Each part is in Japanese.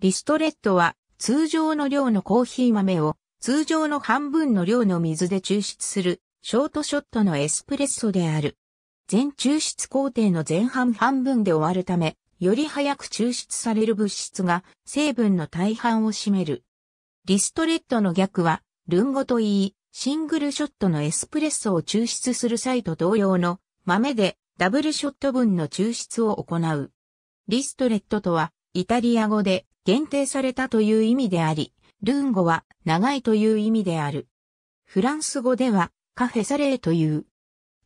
リストレットは通常の量のコーヒー豆を通常の半分の量の水で抽出するショートショットのエスプレッソである。全抽出工程の前半半分で終わるため、より早く抽出される物質が成分の大半を占める。リストレットの逆は、ルンゴといい、シングルショットのエスプレッソを抽出する際と同様の豆でダブルショット分の抽出を行う。リストレットとは、イタリア語で限定されたという意味であり、ルーン語は長いという意味である。フランス語ではカフェサレーという。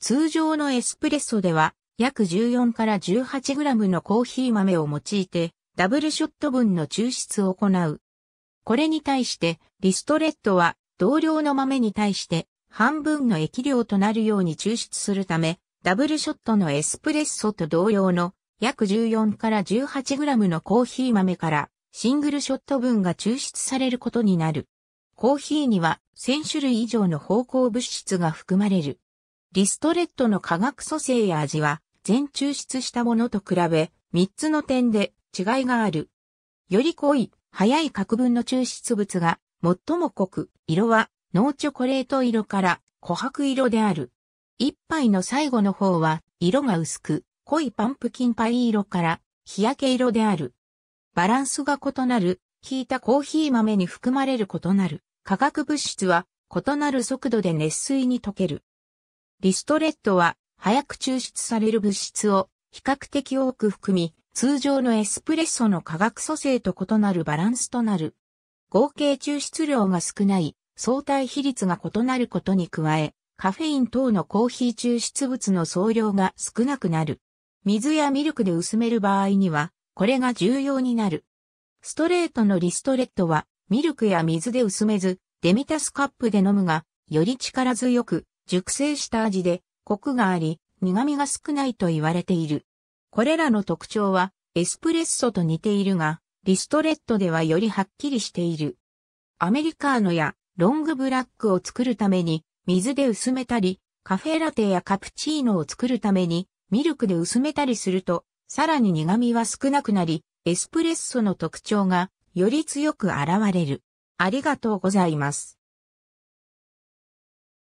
通常のエスプレッソでは約14から1 8グラムのコーヒー豆を用いてダブルショット分の抽出を行う。これに対してリストレットは同量の豆に対して半分の液量となるように抽出するため、ダブルショットのエスプレッソと同様の約14から1 8グラムのコーヒー豆からシングルショット分が抽出されることになる。コーヒーには1000種類以上の芳香物質が含まれる。リストレットの化学組成や味は全抽出したものと比べ3つの点で違いがある。より濃い、早い角分の抽出物が最も濃く、色は濃チョコレート色から琥珀色である。一杯の最後の方は色が薄く、濃いパンプキンパイ色から日焼け色である。バランスが異なる、引いたコーヒー豆に含まれる異なる、化学物質は異なる速度で熱水に溶ける。リストレットは早く抽出される物質を比較的多く含み、通常のエスプレッソの化学組成と異なるバランスとなる。合計抽出量が少ない相対比率が異なることに加え、カフェイン等のコーヒー抽出物の総量が少なくなる。水やミルクで薄める場合には、これが重要になる。ストレートのリストレットは、ミルクや水で薄めず、デミタスカップで飲むが、より力強く、熟成した味で、コクがあり、苦味が少ないと言われている。これらの特徴は、エスプレッソと似ているが、リストレットではよりはっきりしている。アメリカーノやロングブラックを作るために、水で薄めたり、カフェラテやカプチーノを作るために、ミルクで薄めたりすると、さらに苦味は少なくなり、エスプレッソの特徴がより強く現れる。ありがとうございます。